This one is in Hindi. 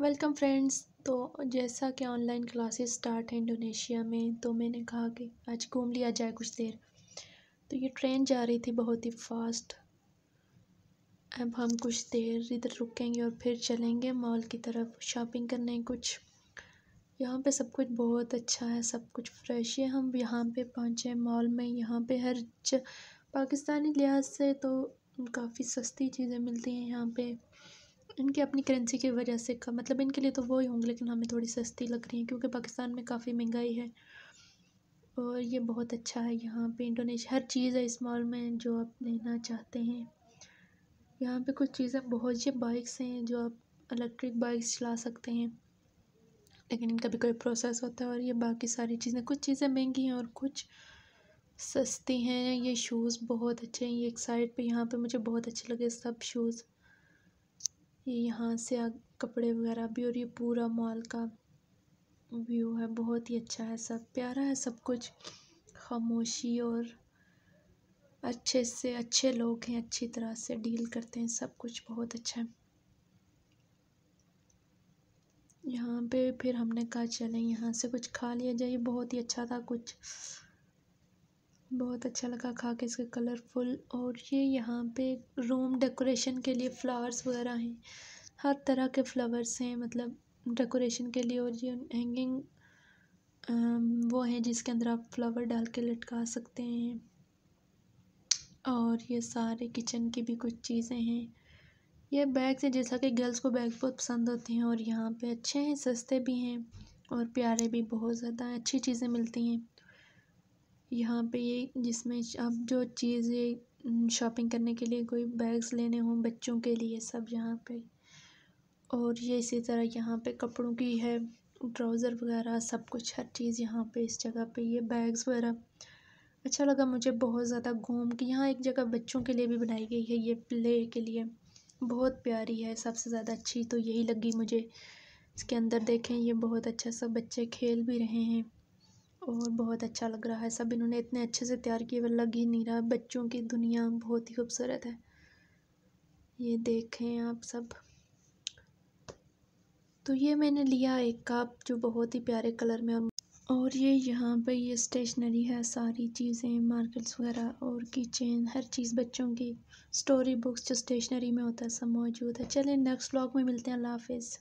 वेलकम फ्रेंड्स तो जैसा कि ऑनलाइन क्लासेस स्टार्ट हैं इंडोनेशिया में तो मैंने कहा कि आज घूम लिया जाए कुछ देर तो ये ट्रेन जा रही थी बहुत ही फास्ट अब हम कुछ देर इधर रुकेंगे और फिर चलेंगे मॉल की तरफ शॉपिंग करने कुछ यहाँ पे सब कुछ बहुत अच्छा है सब कुछ फ्रेश है हम यहाँ पे पहुँचे मॉल में यहाँ पे हर पाकिस्तानी लिहाज से तो काफ़ी सस्ती चीज़ें मिलती हैं यहाँ पे इनकी अपनी करेंसी की वजह से कम मतलब इनके लिए तो वो ही होंगे लेकिन हमें थोड़ी सस्ती लग रही है क्योंकि पाकिस्तान में काफ़ी महंगाई है और ये बहुत अच्छा है यहाँ पे इंडोनेशिया हर चीज़ है इस मॉल में जो आप लेना चाहते हैं यहाँ पे कुछ चीज़ें बहुत ये बाइक्स हैं जो आप इलेक्ट्रिक बाइक्स चला सकते हैं लेकिन इनका भी कोई प्रोसेस होता है और ये बाकी सारी चीज़ें कुछ चीज़ें महंगी हैं और कुछ सस्ती हैं ये शूज़ बहुत अच्छे हैं ये एक साइड पर यहाँ पर मुझे बहुत अच्छे लगे सब शूज़ यहाँ से कपड़े वगैरह भी और ये पूरा मॉल का व्यू है बहुत ही अच्छा है सब प्यारा है सब कुछ खामोशी और अच्छे से अच्छे लोग हैं अच्छी तरह से डील करते हैं सब कुछ बहुत अच्छा है यहाँ पे फिर हमने कहा चलें यहाँ से कुछ खा लिया जाए बहुत ही अच्छा था कुछ बहुत अच्छा लगा खा के इसके कलरफुल और ये यहाँ पे रूम डेकोरेशन के लिए फ्लावर्स वगैरह हैं हर तरह के फ्लावर्स हैं मतलब डेकोरेशन के लिए और ये हैंगिंग वो है जिसके अंदर आप फ्लावर डाल के लटका सकते हैं और ये सारे किचन की भी कुछ चीज़ें हैं ये बैग्स हैं जैसा कि गर्ल्स को बैग बहुत पसंद होते हैं और यहाँ पे अच्छे हैं सस्ते भी हैं और प्यारे भी बहुत ज़्यादा अच्छी चीज़ें मिलती हैं यहाँ पे ये जिसमें आप जो चीज़ें शॉपिंग करने के लिए कोई बैग्स लेने हों बच्चों के लिए सब यहाँ पे और ये इसी तरह यहाँ पे कपड़ों की है ट्राउज़र वगैरह सब कुछ हर चीज़ यहाँ पे इस जगह पे ये बैग्स वगैरह अच्छा लगा मुझे बहुत ज़्यादा घूम के यहाँ एक जगह बच्चों के लिए भी बनाई गई है ये प्ले के लिए बहुत प्यारी है सबसे ज़्यादा अच्छी तो यही लगी मुझे इसके अंदर देखें ये बहुत अच्छा सा बच्चे खेल भी रहे हैं और बहुत अच्छा लग रहा है सब इन्होंने इतने अच्छे से तैयार किए हुए लग ही नहीं रहा बच्चों की दुनिया बहुत ही खूबसूरत है ये देखें आप सब तो ये मैंने लिया एक कप जो बहुत ही प्यारे कलर में और और ये यहाँ पे ये स्टेशनरी है सारी चीज़ें मार्केट्स वगैरह और किचन हर चीज़ बच्चों की स्टोरी बुक्स जो स्टेशनरी में होता है सब मौजूद है चलें नेक्स्ट ब्लॉग में मिलते हैं अल्लाह हाफिज़